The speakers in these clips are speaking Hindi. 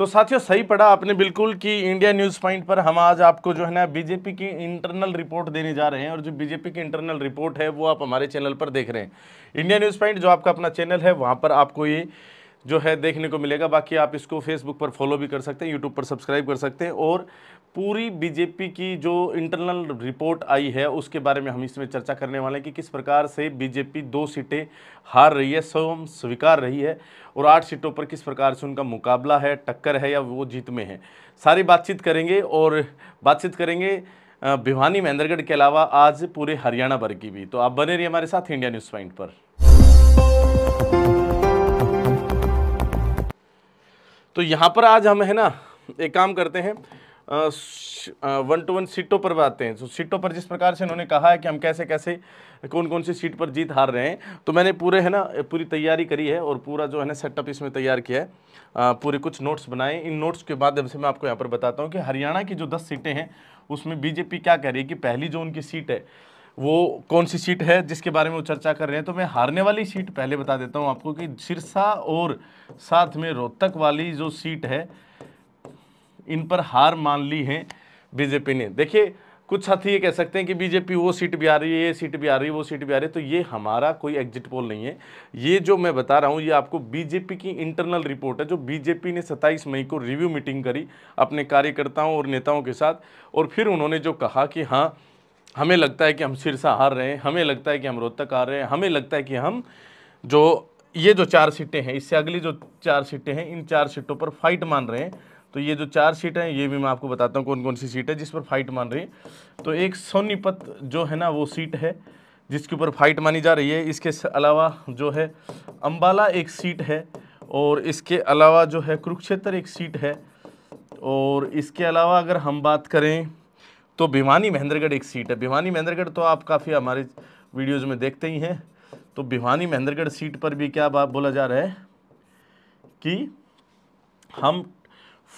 तो साथियों सही पढ़ा आपने बिल्कुल कि इंडिया न्यूज़ पॉइंट पर हम आज आपको जो है ना बीजेपी की इंटरनल रिपोर्ट देने जा रहे हैं और जो बीजेपी की इंटरनल रिपोर्ट है वो आप हमारे चैनल पर देख रहे हैं इंडिया न्यूज़ पॉइंट जो आपका अपना चैनल है वहाँ पर आपको ये जो है देखने को मिलेगा बाकी आप इसको फेसबुक पर फॉलो भी कर सकते हैं यूट्यूब पर सब्सक्राइब कर सकते हैं और पूरी बीजेपी की जो इंटरनल रिपोर्ट आई है उसके बारे में हम इसमें चर्चा करने वाले हैं कि किस प्रकार से बीजेपी दो सीटें हार रही है स्वयं स्वीकार रही है और आठ सीटों पर किस प्रकार से उनका मुकाबला है टक्कर है या वो जीत में है सारी बातचीत करेंगे और बातचीत करेंगे भिवानी महेंद्रगढ़ के अलावा आज पूरे हरियाणा भर की भी तो आप बने रहिए हमारे साथ इंडिया न्यूज़ पॉइंट पर तो यहाँ पर आज हम है ना एक काम करते हैं वन टू वन सीटों पर भी आते हैं तो सीटों पर जिस प्रकार से उन्होंने कहा है कि हम कैसे कैसे कौन कौन सी सीट पर जीत हार रहे हैं तो मैंने पूरे है ना पूरी तैयारी करी है और पूरा जो है ना सेटअप इसमें तैयार किया है पूरे कुछ नोट्स बनाए इन नोट्स के माध्यम से मैं आपको यहाँ पर बताता हूँ कि हरियाणा की जो दस सीटें हैं उसमें बीजेपी क्या कह रही है कि पहली जो उनकी सीट है वो कौन सी सीट है जिसके बारे में वो चर्चा कर रहे हैं तो मैं हारने वाली सीट पहले बता देता हूँ आपको कि सिरसा और साथ में रोहतक वाली जो सीट है इन पर हार मान ली है बीजेपी ने देखिए कुछ साथी ये कह सकते हैं कि बीजेपी वो सीट भी आ रही है ये सीट भी आ रही है वो सीट भी आ रही है तो ये हमारा कोई एग्जिट पोल नहीं है ये जो मैं बता रहा हूँ ये आपको बीजेपी की इंटरनल रिपोर्ट है जो बीजेपी ने 27 मई को रिव्यू मीटिंग करी अपने कार्यकर्ताओं और नेताओं के साथ और फिर उन्होंने जो कहा कि हाँ हमें लगता है कि हम सिरसा हार रहे हैं हमें लगता है कि हम रोहतक हार रहे हैं हमें लगता है कि हम जो ये जो चार सीटें हैं इससे अगली जो चार सीटें हैं इन चार सीटों पर फाइट मान रहे हैं तो ये जो चार सीटें हैं ये भी मैं आपको बताता हूँ कौन कौन सी सीट है जिस पर फाइट मान रही है तो एक सोनीपत जो है ना वो सीट है जिसके ऊपर फाइट मानी जा रही है इसके अलावा जो है अम्बाला एक सीट है और इसके अलावा जो है कुरुक्षेत्र एक सीट है और इसके अलावा अगर हम बात करें तो भिवानी महेंद्रगढ़ एक सीट है भिवानी महेंद्रगढ़ तो आप काफ़ी हमारे वीडियोज़ में देखते ही हैं तो भिवानी महेंद्रगढ़ सीट पर भी क्या बात बोला जा रहा है कि हम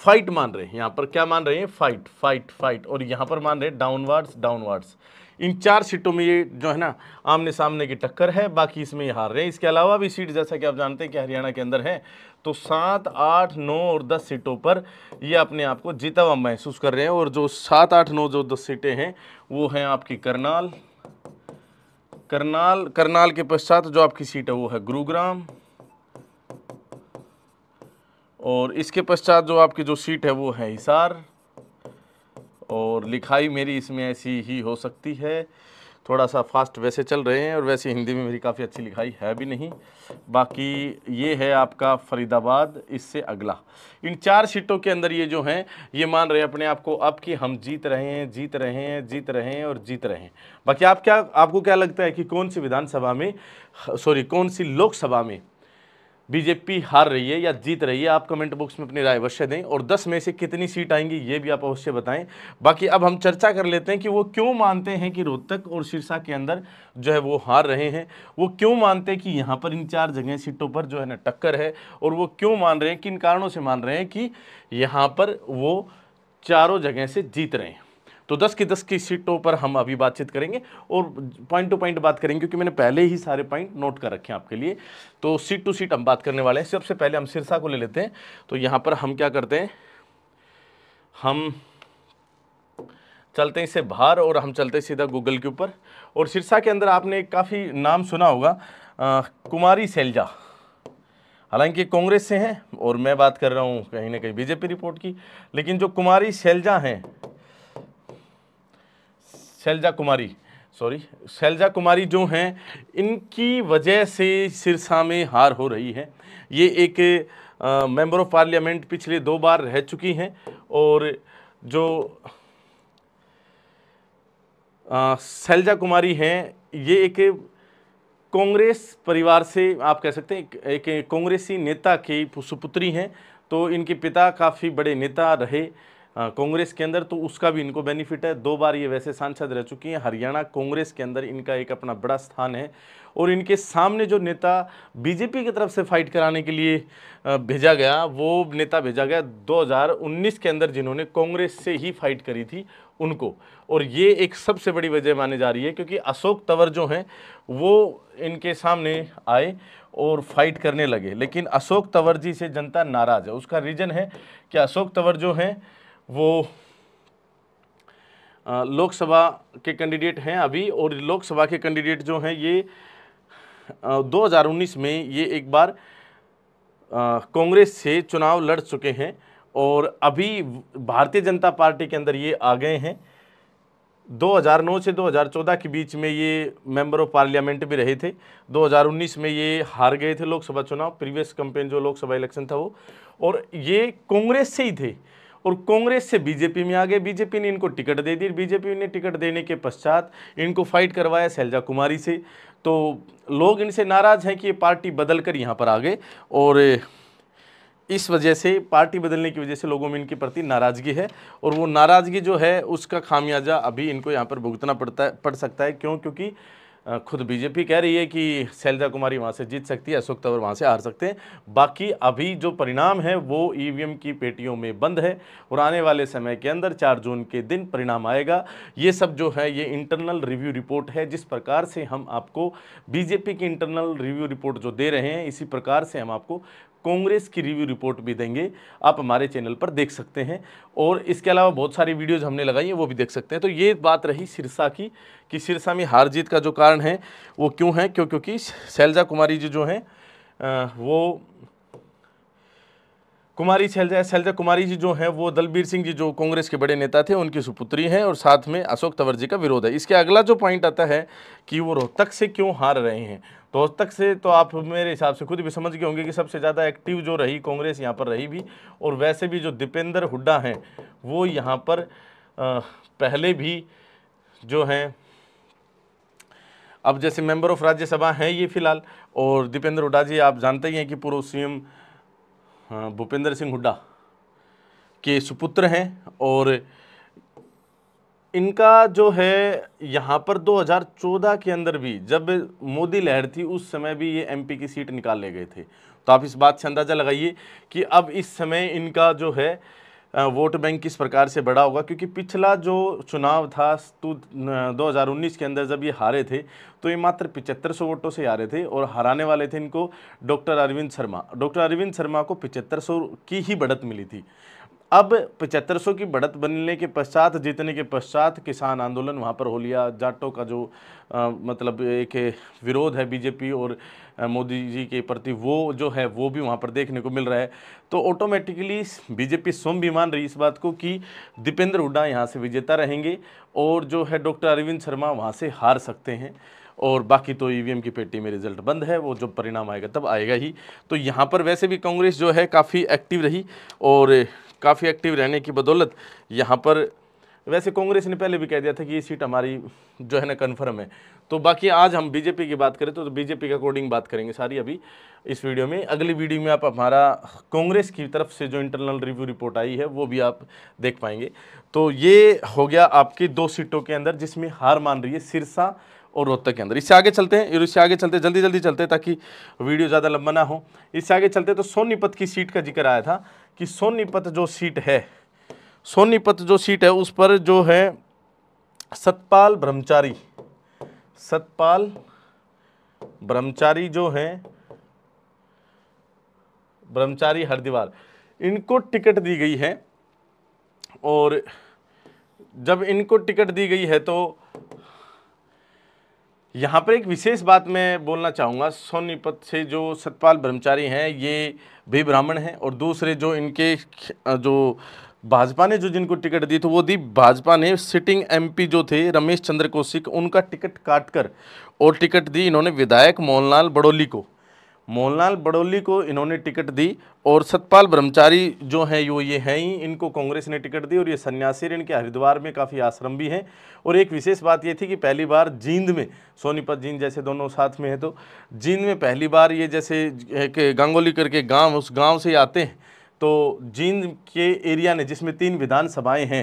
फाइट मान रहे हैं यहाँ पर क्या मान रहे हैं फाइट फाइट फाइट और यहाँ पर मान रहे हैं डाउनवर्ड्स डाउनवर्ड्स इन चार सीटों में ये जो है ना आमने सामने की टक्कर है बाकी इसमें ये हार रहे हैं इसके अलावा भी सीट जैसा कि आप जानते हैं कि हरियाणा के अंदर है तो सात आठ नौ और दस सीटों पर ये अपने आप को जीता हुआ महसूस कर रहे हैं और जो सात आठ नौ जो दस सीटें हैं वो हैं आपकी करनाल करनाल करनाल के पश्चात जो आपकी सीट है वो है गुरुग्राम और इसके पश्चात जो आपकी जो सीट है वो है हिसार और लिखाई मेरी इसमें ऐसी ही हो सकती है थोड़ा सा फास्ट वैसे चल रहे हैं और वैसे हिंदी में मेरी काफ़ी अच्छी लिखाई है भी नहीं बाकी ये है आपका फरीदाबाद इससे अगला इन चार सीटों के अंदर ये जो हैं ये मान रहे हैं अपने आप को अब कि हम जीत रहे हैं जीत रहे हैं जीत रहे हैं और जीत रहे हैं बाकी आप क्या आपको क्या लगता है कि कौन सी विधानसभा में सॉरी कौन सी लोकसभा में बीजेपी हार रही है या जीत रही है आप कमेंट बॉक्स में अपनी राय अवश्य दें और 10 में से कितनी सीट आएंगी ये भी आप अवश्य बताएं बाकी अब हम चर्चा कर लेते हैं कि वो क्यों मानते हैं कि रोहतक और सिरसा के अंदर जो है वो हार रहे हैं वो क्यों मानते हैं कि यहाँ पर इन चार जगह सीटों पर जो है ना टक्कर है और वो क्यों मान रहे हैं किन कारणों से मान रहे हैं कि यहाँ पर वो चारों जगह से जीत रहे हैं तो 10 की 10 की सीटों पर हम अभी बातचीत करेंगे और पॉइंट टू पॉइंट बात करेंगे क्योंकि मैंने पहले ही सारे पॉइंट नोट कर रखे हैं आपके लिए तो सीट टू सीट हम बात करने वाले हैं सबसे पहले हम सिरसा को ले लेते हैं तो यहाँ पर हम क्या करते हैं हम चलते हैं इसे बाहर और हम चलते हैं सीधा गूगल के ऊपर और सिरसा के अंदर आपने काफ़ी नाम सुना होगा आ, कुमारी सैलजा हालांकि कांग्रेस से हैं और मैं बात कर रहा हूं कहीं ना कहीं बीजेपी रिपोर्ट की लेकिन जो कुमारी सैलजा हैं शैलजा कुमारी सॉरी शैलजा कुमारी जो हैं इनकी वजह से सिरसा में हार हो रही है ये एक मेंबर ऑफ पार्लियामेंट पिछले दो बार रह चुकी हैं और जो शैलजा कुमारी हैं ये एक कांग्रेस परिवार से आप कह सकते हैं एक कांग्रेसी नेता की सुपुत्री हैं तो इनके पिता काफ़ी बड़े नेता रहे हाँ, कांग्रेस के अंदर तो उसका भी इनको बेनिफिट है दो बार ये वैसे सांसद रह चुकी हैं हरियाणा कांग्रेस के अंदर इनका एक अपना बड़ा स्थान है और इनके सामने जो नेता बीजेपी की तरफ से फाइट कराने के लिए भेजा गया वो नेता भेजा गया 2019 के अंदर जिन्होंने कांग्रेस से ही फाइट करी थी उनको और ये एक सबसे बड़ी वजह मानी जा रही है क्योंकि अशोक तंवर जो हैं वो इनके सामने आए और फाइट करने लगे लेकिन अशोक तंवर जी से जनता नाराज़ है उसका रीज़न है कि अशोक तंवर जो हैं वो लोकसभा के कैंडिडेट हैं अभी और लोकसभा के कैंडिडेट जो हैं ये 2019 में ये एक बार कांग्रेस से चुनाव लड़ चुके हैं और अभी भारतीय जनता पार्टी के अंदर ये आ गए हैं 2009 से 2014 के बीच में ये मेंबर ऑफ पार्लियामेंट भी रहे थे 2019 में ये हार गए थे लोकसभा चुनाव प्रीवियस कंपेन जो लोकसभा इलेक्शन था वो और ये कांग्रेस से ही थे और कांग्रेस से बीजेपी में आ गए बीजेपी ने इनको टिकट दे दी बीजेपी ने टिकट देने के पश्चात इनको फाइट करवाया शैलजा कुमारी से तो लोग इनसे नाराज़ हैं कि ये पार्टी बदल कर यहाँ पर आ गए और इस वजह से पार्टी बदलने की वजह से लोगों में इनके प्रति नाराज़गी है और वो नाराज़गी जो है उसका खामियाजा अभी इनको यहाँ पर भुगतना पड़ता है पड़ सकता है क्यों क्योंकि खुद बीजेपी कह रही है कि शैलजा कुमारी वहाँ से जीत सकती है अशोक तंवर वहाँ से हार सकते हैं बाकी अभी जो परिणाम है वो ईवीएम e की पेटियों में बंद है और आने वाले समय के अंदर चार जून के दिन परिणाम आएगा ये सब जो है ये इंटरनल रिव्यू रिपोर्ट है जिस प्रकार से हम आपको बीजेपी की इंटरनल रिव्यू रिपोर्ट जो दे रहे हैं इसी प्रकार से हम आपको कांग्रेस की रिव्यू रिपोर्ट भी देंगे आप हमारे चैनल पर देख सकते हैं और इसके अलावा बहुत सारी वीडियोज़ हमने लगाई हैं वो भी देख सकते हैं तो ये बात रही सिरसा की कि सिरसा में हार जीत का जो कारण है वो क्यों है क्यों क्योंकि शैलजा कुमारी जी जो हैं वो कुमारी शैलजा शैलजा कुमारी जी जो हैं वो दलबीर सिंह जी जो कांग्रेस के बड़े नेता थे उनकी सुपुत्री हैं और साथ में अशोक तंवर जी का विरोध है इसके अगला जो पॉइंट आता है कि वो रोहतक से क्यों हार रहे हैं तो रोहतक से तो आप मेरे हिसाब से खुद भी समझ गए होंगे कि सबसे ज़्यादा एक्टिव जो रही कांग्रेस यहाँ पर रही भी और वैसे भी जो दीपेंद्र हुड्डा हैं वो यहाँ पर पहले भी जो हैं अब जैसे मेंबर ऑफ राज्यसभा हैं ये फिलहाल और दीपेंद्र हुडा जी आप जानते ही हैं कि पूर्व सीएम हाँ, भूपेंद्र सिंह हुड्डा के सुपुत्र हैं और इनका जो है यहाँ पर 2014 के अंदर भी जब मोदी लहर थी उस समय भी ये एमपी की सीट निकाल ले गए थे तो आप इस बात से अंदाज़ा लगाइए कि अब इस समय इनका जो है वोट बैंक किस प्रकार से बड़ा होगा क्योंकि पिछला जो चुनाव था हज़ार उन्नीस के अंदर जब ये हारे थे तो ये मात्र पिचहत्तर सौ वोटों से हारे थे और हराने वाले थे इनको डॉक्टर अरविंद शर्मा डॉक्टर अरविंद शर्मा को पिचहत्तर सौ की ही बढ़त मिली थी अब पचहत्तर सौ की बढ़त बनने के पश्चात जीतने के पश्चात किसान आंदोलन वहाँ पर हो लिया जाटों का जो आ, मतलब एक विरोध है बीजेपी और मोदी जी के प्रति वो जो है वो भी वहाँ पर देखने को मिल रहा है तो ऑटोमेटिकली बीजेपी स्वयं भी मान रही इस बात को कि दीपेंद्र हुड्डा यहाँ से विजेता रहेंगे और जो है डॉक्टर अरविंद शर्मा वहाँ से हार सकते हैं और बाकी तो ईवीएम की पेटी में रिजल्ट बंद है वो जब परिणाम आएगा तब आएगा ही तो यहाँ पर वैसे भी कांग्रेस जो है काफ़ी एक्टिव रही और काफ़ी एक्टिव रहने की बदौलत यहाँ पर वैसे कांग्रेस ने पहले भी कह दिया था कि ये सीट हमारी जो है ना कन्फर्म है तो बाकी आज हम बीजेपी की बात करें तो, तो बीजेपी के अकॉर्डिंग बात करेंगे सारी अभी इस वीडियो में अगली वीडियो में आप हमारा कांग्रेस की तरफ से जो इंटरनल रिव्यू रिपोर्ट आई है वो भी आप देख पाएंगे तो ये हो गया आपकी दो सीटों के अंदर जिसमें हार मान रही है सिरसा और रोहतक के अंदर इससे आगे चलते हैं और इससे आगे चलते हैं जल्दी जल्दी चलते हैं ताकि वीडियो ज़्यादा लंबा ना हो इससे आगे चलते तो सोनीपत की सीट का जिक्र आया था कि सोनीपत जो सीट है सोनीपत जो सीट है उस पर जो है सतपाल ब्रह्मचारी सतपाल ब्रह्मचारी जो हैं ब्रह्मचारी हरदीवार इनको टिकट दी गई है और जब इनको टिकट दी गई है तो यहाँ पर एक विशेष बात मैं बोलना चाहूँगा सोनीपत से जो सतपाल ब्रह्मचारी हैं ये भी ब्राह्मण हैं और दूसरे जो इनके जो भाजपा ने जो जिनको टिकट दी थी वो दी भाजपा ने सिटिंग एमपी जो थे रमेश चंद्र कौशिक उनका टिकट काट कर और टिकट दी इन्होंने विधायक मोहनलाल बड़ोली को मोहनलाल बड़ोली को इन्होंने टिकट दी और सतपाल ब्रह्मचारी जो हैं वो ये हैं ही इनको कांग्रेस ने टिकट दी और ये सन्यासी इनके हरिद्वार में काफ़ी आश्रम भी हैं और एक विशेष बात ये थी कि पहली बार जींद में सोनीपत जींद जैसे दोनों साथ में हैं तो जींद में पहली बार ये जैसे गांगोली करके गांव उस गांव से आते हैं तो जींद के एरिया ने जिसमें तीन विधानसभाएं हैं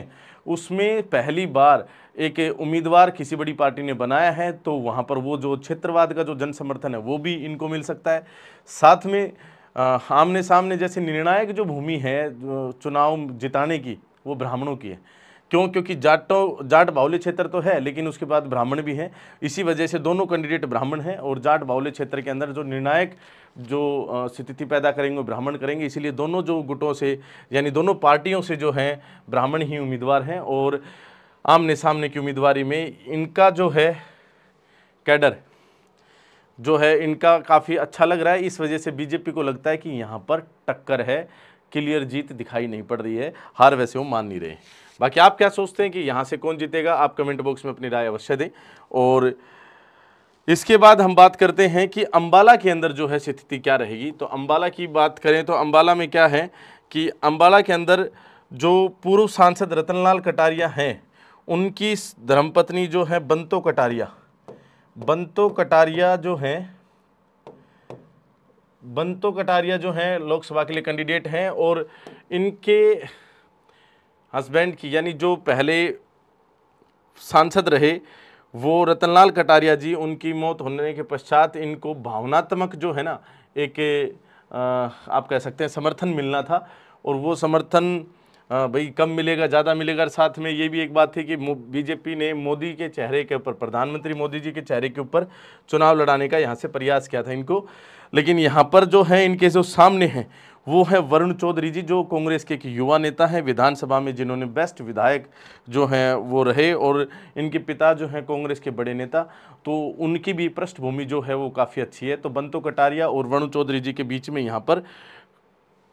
उसमें पहली बार एक उम्मीदवार किसी बड़ी पार्टी ने बनाया है तो वहाँ पर वो जो क्षेत्रवाद का जो जन समर्थन है वो भी इनको मिल सकता है साथ में आमने सामने जैसे निर्णायक जो भूमि है चुनाव जिताने की वो ब्राह्मणों की है क्यों क्योंकि जाटों तो, जाट बाहुल्य क्षेत्र तो है लेकिन उसके बाद ब्राह्मण भी हैं इसी वजह से दोनों कैंडिडेट ब्राह्मण हैं और जाट बाहुल्य क्षेत्र के अंदर जो निर्णायक जो स्थिति पैदा करेंगे वो ब्राह्मण करेंगे इसीलिए दोनों जो गुटों से यानी दोनों पार्टियों से जो हैं ब्राह्मण ही उम्मीदवार हैं और आमने सामने की उम्मीदवारी में इनका जो है कैडर जो है इनका काफ़ी अच्छा लग रहा है इस वजह से बीजेपी को लगता है कि यहाँ पर टक्कर है क्लियर जीत दिखाई नहीं पड़ रही है हार वैसे वो मान नहीं रहे बाकी आप क्या सोचते हैं कि यहाँ से कौन जीतेगा आप कमेंट बॉक्स में अपनी राय अवश्य दें और इसके बाद हम बात करते हैं कि अम्बाला के अंदर जो है स्थिति क्या रहेगी तो अम्बाला की बात करें तो अम्बाला में क्या है कि अम्बाला के अंदर जो पूर्व सांसद रतनलाल कटारिया हैं उनकी धर्मपत्नी जो है बंतो कटारिया बंतो कटारिया जो हैं बंतो कटारिया जो हैं लोकसभा के लिए कैंडिडेट हैं और इनके हस्बैंड की यानी जो पहले सांसद रहे वो रतनलाल कटारिया जी उनकी मौत होने के पश्चात इनको भावनात्मक जो है ना एक आप कह सकते हैं समर्थन मिलना था और वो समर्थन भाई कम मिलेगा ज़्यादा मिलेगा और साथ में ये भी एक बात थी कि बीजेपी ने मोदी के चेहरे के ऊपर प्रधानमंत्री मोदी जी के चेहरे के ऊपर चुनाव लड़ाने का यहाँ से प्रयास किया था इनको लेकिन यहाँ पर जो है इनके जो सामने हैं वो है वरुण चौधरी जी जो कांग्रेस के एक युवा नेता हैं विधानसभा में जिन्होंने बेस्ट विधायक जो हैं वो रहे और इनके पिता जो हैं कांग्रेस के बड़े नेता तो उनकी भी पृष्ठभूमि जो है वो काफ़ी अच्छी है तो बंतो कटारिया और वरुण चौधरी जी के बीच में यहाँ पर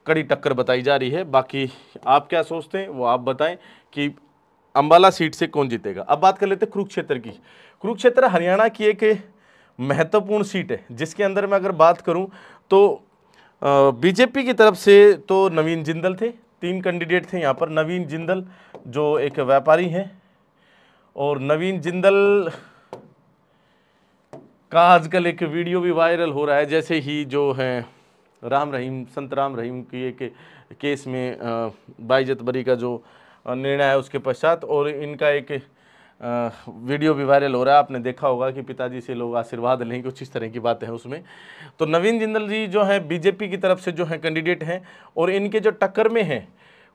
कड़ी टक्कर बताई जा रही है बाकी आप क्या सोचते हैं वो आप बताएं कि अंबाला सीट से कौन जीतेगा अब बात कर लेते हैं कुरुक्षेत्र की कुरुक्षेत्र हरियाणा की एक महत्वपूर्ण सीट है जिसके अंदर मैं अगर बात करूं तो बीजेपी की तरफ से तो नवीन जिंदल थे तीन कैंडिडेट थे यहाँ पर नवीन जिंदल जो एक व्यापारी हैं और नवीन जिंदल का आजकल एक वीडियो भी वायरल हो रहा है जैसे ही जो है राम रहीम संत राम रहीम की एक केस में बाईजत बरी का जो निर्णय है उसके पश्चात और इनका एक वीडियो भी वायरल हो रहा है आपने देखा होगा कि पिताजी से लोग आशीर्वाद लेंगे कुछ इस तरह की बातें हैं उसमें तो नवीन जिंदल जी जो हैं बीजेपी की तरफ से जो हैं कैंडिडेट हैं और इनके जो टक्कर में हैं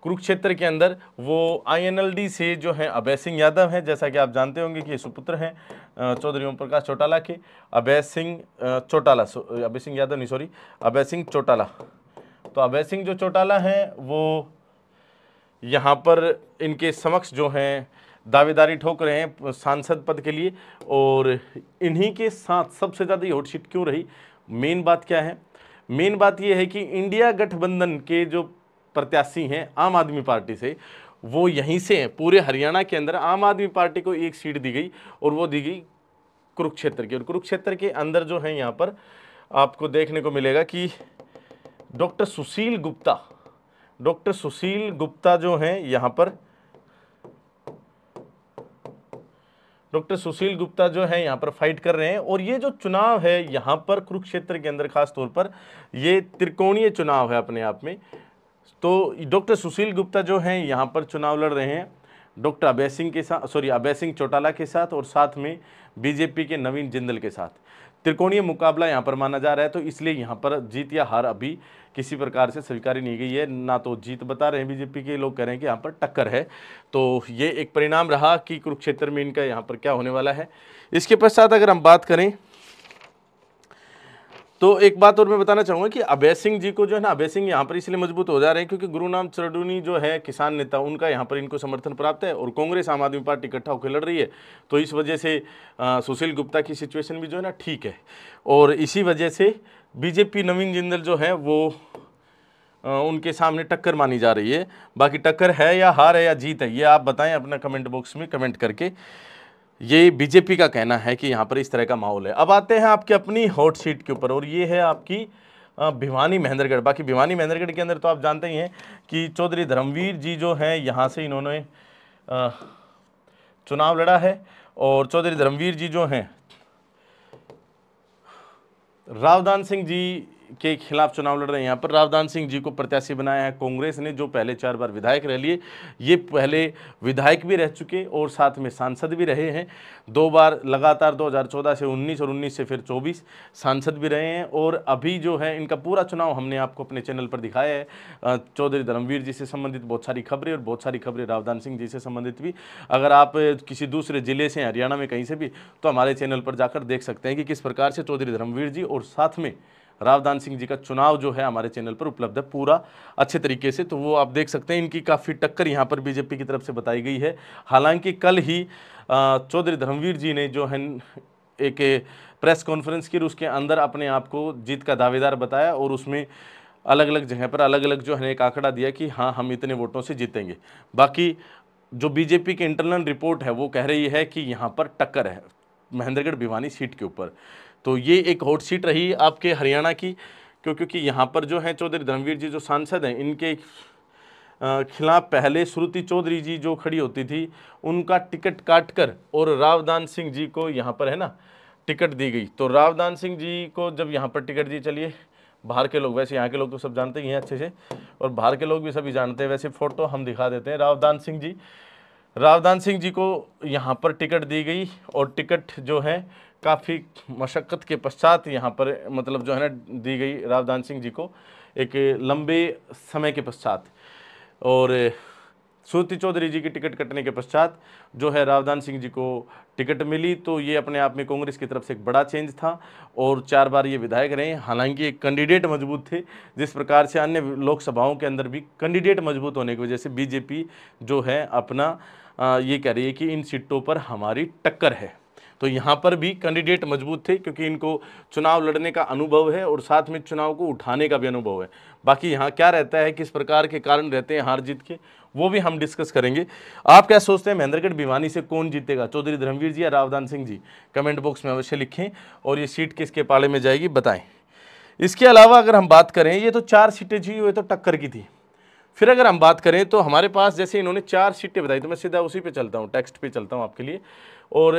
कुरुक्षेत्र के अंदर वो आईएनएलडी से जो हैं अभय सिंह यादव हैं जैसा कि आप जानते होंगे कि ये सुपुत्र हैं चौधरी ओम प्रकाश चौटाला के अभय सिंह चौटाला अभय सिंह यादव नहीं सॉरी अभय सिंह चौटाला तो अभय सिंह जो चौटाला हैं वो यहाँ पर इनके समक्ष जो हैं दावेदारी ठोक रहे हैं सांसद पद के लिए और इन्हीं के साथ सबसे ज़्यादा ये हॉटशीट क्यों रही मेन बात क्या है मेन बात यह है कि इंडिया गठबंधन के जो प्रत्याशी हैं आम आदमी पार्टी से वो यहीं से हैं पूरे हरियाणा के अंदर आम आदमी पार्टी को एक सीट दी गई और वो दी गई कुरुक्षेत्र की और कुरुक्षेत्र के अंदर जो है यहाँ पर आपको देखने को मिलेगा कि डॉक्टर सुशील गुप्ता डॉक्टर सुशील गुप्ता जो हैं यहाँ पर डॉक्टर सुशील गुप्ता जो है यहाँ पर फाइट कर रहे हैं और ये जो चुनाव है यहाँ पर कुरुक्षेत्र के अंदर खास तौर पर ये त्रिकोणीय चुनाव है अपने आप में तो डॉक्टर सुशील गुप्ता जो हैं यहाँ पर चुनाव लड़ रहे हैं डॉक्टर अभय सिंह के साथ सॉरी अभय सिंह चौटाला के साथ और साथ में बीजेपी के नवीन जिंदल के साथ त्रिकोणीय मुकाबला यहाँ पर माना जा रहा है तो इसलिए यहाँ पर जीत या हार अभी किसी प्रकार से स्वीकारी नहीं गई है ना तो जीत बता रहे हैं बीजेपी के लोग कह रहे हैं कि यहाँ पर टक्कर है तो ये एक परिणाम रहा कि कुरुक्षेत्र में इनका यहाँ पर क्या होने वाला है इसके पश्चात अगर हम बात करें तो एक बात और मैं बताना चाहूँगा कि अभय सिंह जी को जो है ना अभय सिंह यहाँ पर इसलिए मजबूत हो जा रहे हैं क्योंकि गुरु नाम चरडूनी जो है किसान नेता उनका यहाँ पर इनको समर्थन प्राप्त है और कांग्रेस आम आदमी पार्टी इकट्ठा होकर लड़ रही है तो इस वजह से सुशील गुप्ता की सिचुएशन भी जो है ना ठीक है और इसी वजह से बीजेपी नवीन जिंदल जो है वो उनके सामने टक्कर मानी जा रही है बाकी टक्कर है या हार है या जीत है ये आप बताएं अपना कमेंट बॉक्स में कमेंट करके ये बीजेपी का कहना है कि यहाँ पर इस तरह का माहौल है अब आते हैं आपके अपनी हॉट सीट के ऊपर और ये है आपकी भिवानी महेंद्रगढ़ बाकी भिवानी महेंद्रगढ़ के अंदर तो आप जानते ही हैं कि चौधरी धर्मवीर जी जो हैं यहाँ से इन्होंने चुनाव लड़ा है और चौधरी धर्मवीर जी जो हैं रावदान सिंह जी के खिलाफ चुनाव लड़ रहे हैं यहाँ पर रावदान सिंह जी को प्रत्याशी बनाया है कांग्रेस ने जो पहले चार बार विधायक रह लिए ये पहले विधायक भी रह चुके और साथ में सांसद भी रहे हैं दो बार लगातार 2014 से 19 और 19 से फिर 24 सांसद भी रहे हैं और अभी जो है इनका पूरा चुनाव हमने आपको अपने चैनल पर दिखाया है चौधरी धर्मवीर जी से संबंधित बहुत सारी खबरें और बहुत सारी खबरें रावदान सिंह जी से संबंधित भी अगर आप किसी दूसरे ज़िले से हरियाणा में कहीं से भी तो हमारे चैनल पर जाकर देख सकते हैं कि किस प्रकार से चौधरी धर्मवीर जी और साथ में रावदान सिंह जी का चुनाव जो है हमारे चैनल पर उपलब्ध है पूरा अच्छे तरीके से तो वो आप देख सकते हैं इनकी काफ़ी टक्कर यहाँ पर बीजेपी की तरफ से बताई गई है हालांकि कल ही चौधरी धर्मवीर जी ने जो है एक प्रेस कॉन्फ्रेंस की उसके अंदर अपने आप को जीत का दावेदार बताया और उसमें अलग अलग जगह पर अलग अलग जो है एक आंकड़ा दिया कि हाँ हम इतने वोटों से जीतेंगे बाकी जो बीजेपी की इंटरनल रिपोर्ट है वो कह रही है कि यहाँ पर टक्कर है महेंद्रगढ़ भिवानी सीट के ऊपर तो ये एक हॉट सीट रही आपके हरियाणा की क्यों क्योंकि यहाँ पर जो है चौधरी धर्मवीर जी जो सांसद हैं इनके खिलाफ पहले श्रुति चौधरी जी जो खड़ी होती थी उनका टिकट काटकर और रावदान सिंह जी को यहाँ पर है ना टिकट दी गई तो रावदान सिंह जी को जब यहाँ पर टिकट दी चलिए बाहर के लोग वैसे यहाँ के लोग तो सब जानते ही हैं अच्छे से और बाहर के लोग भी सभी जानते हैं वैसे फ़ोटो हम दिखा देते हैं रावदान सिंह जी रावदान सिंह जी को यहाँ पर टिकट दी गई और टिकट जो है काफ़ी मशक्क़त के पश्चात यहाँ पर मतलब जो है ना दी गई रावदान सिंह जी को एक लंबे समय के पश्चात और श्रुति चौधरी जी की टिकट कटने के पश्चात जो है रावदान सिंह जी को टिकट मिली तो ये अपने आप में कांग्रेस की तरफ से एक बड़ा चेंज था और चार बार ये विधायक रहे हालांकि एक कैंडिडेट मजबूत थे जिस प्रकार से अन्य लोकसभाओं के अंदर भी कैंडिडेट मजबूत होने की वजह से बीजेपी जो है अपना ये कह रही है कि इन सीटों पर हमारी टक्कर है तो यहाँ पर भी कैंडिडेट मजबूत थे क्योंकि इनको चुनाव लड़ने का अनुभव है और साथ में चुनाव को उठाने का भी अनुभव है बाकी यहाँ क्या रहता है किस प्रकार के कारण रहते हैं हार जीत के वो भी हम डिस्कस करेंगे आप क्या सोचते हैं महेंद्रगढ़ भिवानी से कौन जीतेगा चौधरी धर्मवीर जी या रावदान सिंह जी कमेंट बॉक्स में अवश्य लिखें और ये सीट किसके पाड़े में जाएगी बताएं इसके अलावा अगर हम बात करें ये तो चार सीटें जी हुए तो टक्कर की थी फिर अगर हम बात करें तो हमारे पास जैसे इन्होंने चार सीटें बताई तो मैं सीधा उसी पे चलता हूँ टेक्स्ट पे चलता हूँ आपके लिए और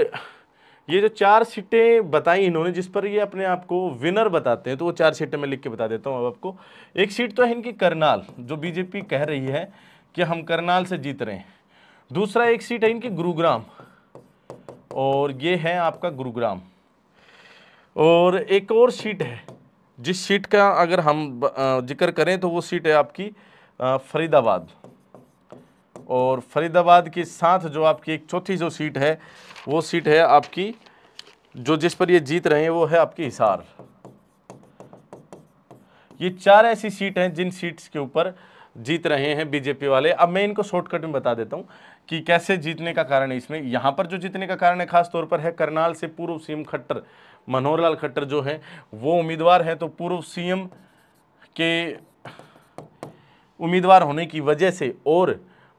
ये जो चार सीटें बताई इन्होंने जिस पर ये अपने आप को विनर बताते हैं तो वो चार सीटें मैं लिख के बता देता हूँ अब आपको एक सीट तो है इनकी करनाल जो बीजेपी कह रही है कि हम करनाल से जीत रहे हैं दूसरा एक सीट है इनकी गुरुग्राम और ये है आपका गुरुग्राम और एक और सीट है जिस सीट का अगर हम जिक्र करें तो वो सीट है आपकी फरीदाबाद और फरीदाबाद के साथ जो आपकी एक चौथी जो सीट है वो सीट है आपकी जो जिस पर ये जीत रहे हैं वो है आपकी हिसार ये चार ऐसी सीट हैं जिन सीट्स के ऊपर जीत रहे हैं बीजेपी वाले अब मैं इनको शॉर्टकट में बता देता हूँ कि कैसे जीतने का कारण है इसमें यहाँ पर जो जीतने का कारण है खास तौर पर है करनाल से पूर्व सीएम खट्टर मनोहर लाल खट्टर जो है वो उम्मीदवार हैं तो पूर्व सीएम के उम्मीदवार होने की वजह से और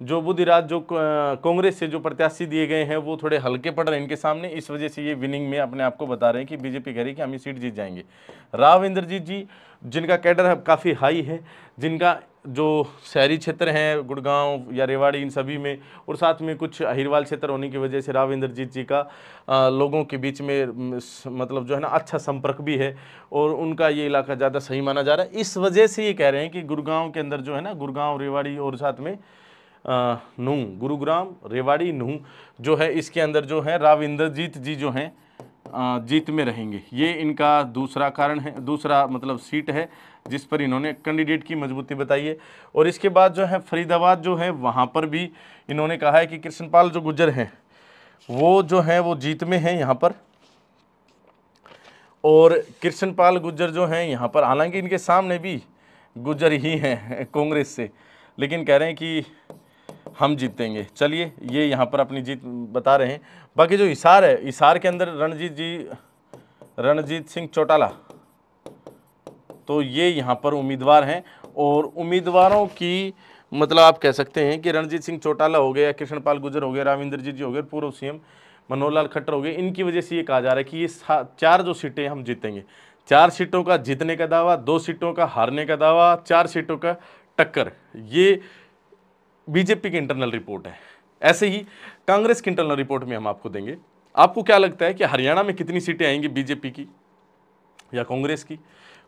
जो बुद्धिराज जो कांग्रेस से जो प्रत्याशी दिए गए हैं वो थोड़े हल्के पड़ रहे हैं इनके सामने इस वजह से ये विनिंग में अपने आप को बता रहे हैं कि बीजेपी कह रही है कि हम ये सीट जीत जाएंगे राव इंद्रजीत जी जिनका कैडर काफ़ी हाई है जिनका जो शहरी क्षेत्र हैं गुड़गांव या रेवाड़ी इन सभी में और साथ में कुछ अहिरवाल क्षेत्र होने की वजह से राव इंद्रजीत जी का आ, लोगों के बीच में मतलब जो है ना अच्छा संपर्क भी है और उनका ये इलाका ज़्यादा सही माना जा रहा है इस वजह से ये कह रहे हैं कि गुड़गांव के अंदर जो है ना गुड़गांव रेवाड़ी और साथ में नू गुरुग्राम रेवाड़ी नू जो है इसके अंदर जो है राविंद्रजीत जी जो हैं जीत में रहेंगे ये इनका दूसरा कारण है दूसरा मतलब सीट है जिस पर इन्होंने कैंडिडेट की मजबूती बताई है और इसके बाद जो है फरीदाबाद जो है वहाँ पर भी इन्होंने कहा है कि कृष्णपाल जो गुजर हैं वो जो हैं वो जीत में हैं यहाँ पर और कृष्णपाल गुजर जो हैं यहाँ पर हालांकि इनके सामने भी गुजर ही हैं कांग्रेस से लेकिन कह रहे हैं कि हम जीतेंगे चलिए ये यहाँ पर अपनी जीत बता रहे हैं बाकी जो इशार है इशार के अंदर रणजीत जी रणजीत सिंह चौटाला तो ये यहाँ पर उम्मीदवार हैं और उम्मीदवारों की मतलब आप कह सकते हैं कि रणजीत सिंह चौटाला हो गया कृष्णपाल गुजर हो गया राविंद्र जी जी हो गए पूर्व सी मनोहर लाल खट्टर हो गए इनकी वजह से ये कहा जा रहा है कि ये चार जो सीटें हम जीतेंगे चार सीटों का जीतने का दावा दो सीटों का हारने का दावा चार सीटों का टक्कर ये बीजेपी की इंटरनल रिपोर्ट है ऐसे ही कांग्रेस की इंटरनल रिपोर्ट में हम आपको देंगे आपको क्या लगता है कि हरियाणा में कितनी सीटें आएंगी बीजेपी की या कांग्रेस की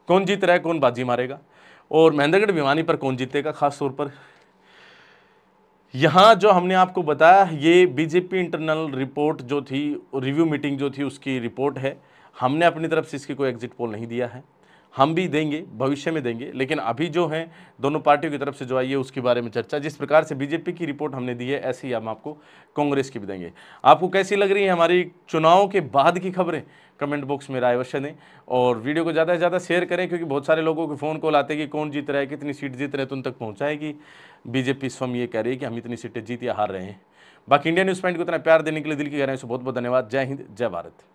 कौन जीत रहा है कौन बाजी मारेगा और महेंद्रगढ़ भिवानी पर कौन जीतेगा खास तौर पर यहाँ जो हमने आपको बताया ये बीजेपी इंटरनल रिपोर्ट जो थी रिव्यू मीटिंग जो थी उसकी रिपोर्ट है हमने अपनी तरफ से इसकी कोई एग्जिट पोल नहीं दिया है हम भी देंगे भविष्य में देंगे लेकिन अभी जो है दोनों पार्टियों की तरफ से जो आई है उसके बारे में चर्चा जिस प्रकार से बीजेपी की रिपोर्ट हमने दी है ऐसे ही हम आपको कांग्रेस की भी देंगे आपको कैसी लग रही है हमारी चुनाव के बाद की खबरें कमेंट बॉक्स में राय अवश्य दें और वीडियो को ज़्यादा से ज़्यादा शेयर करें क्योंकि बहुत सारे लोगों के फ़ोन कॉल आते हैं कि कौन जीत रहा है कितनी सीट जीत रहे हैं तो उन तक पहुँचाएगी बीजेपी स्वयं ये कह रही है कि हम इतनी सीटें जीत या हार रहे हैं बाकी इंडिया न्यूज़ पॉइंट को इतना प्यार देने के लिए दिल की कह रहे हैं बहुत बहुत धन्यवाद जय हिंद जय भारत